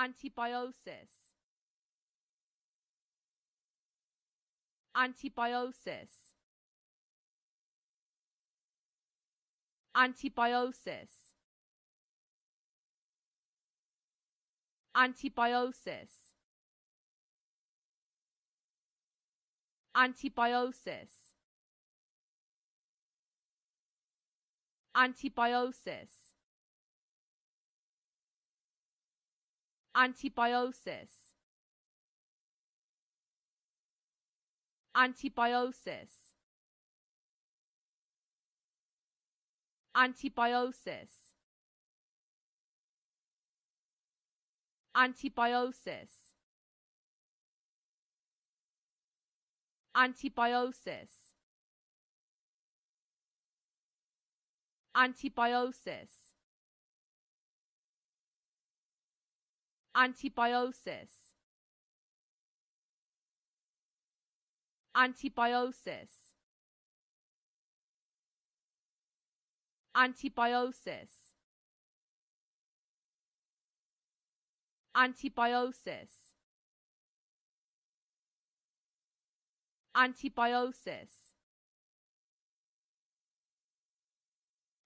antibiosis antibiosis antibiosis antibiosis antibiosis antibiosis antibiosis antibiosis antibiosis antibiosis antibiosis antibiosis antibiosis antibiosis antibiosis antibiosis antibiosis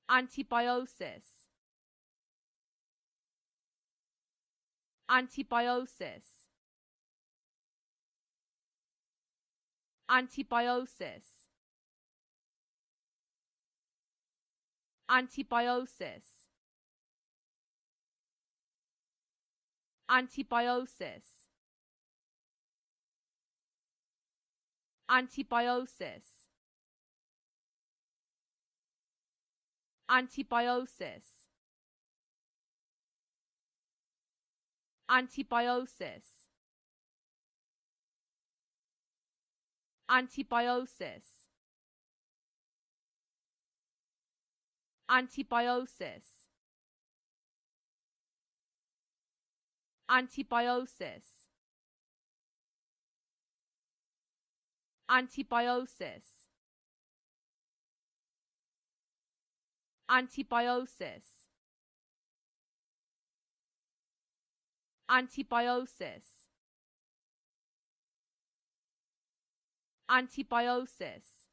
antibiosis Antibiosis. Antibiosis. Antibiosis. Antibiosis. Antibiosis. Antibiosis. Antibiosis. Antibiosis. Antibiosis. Antibiosis. Antibiosis. Antibiosis. Antibiosis. Antibiosis.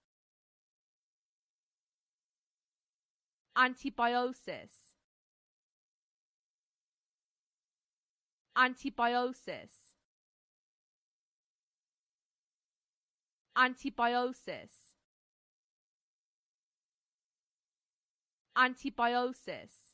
Antibiosis. Antibiosis. Antibiosis. Antibiosis.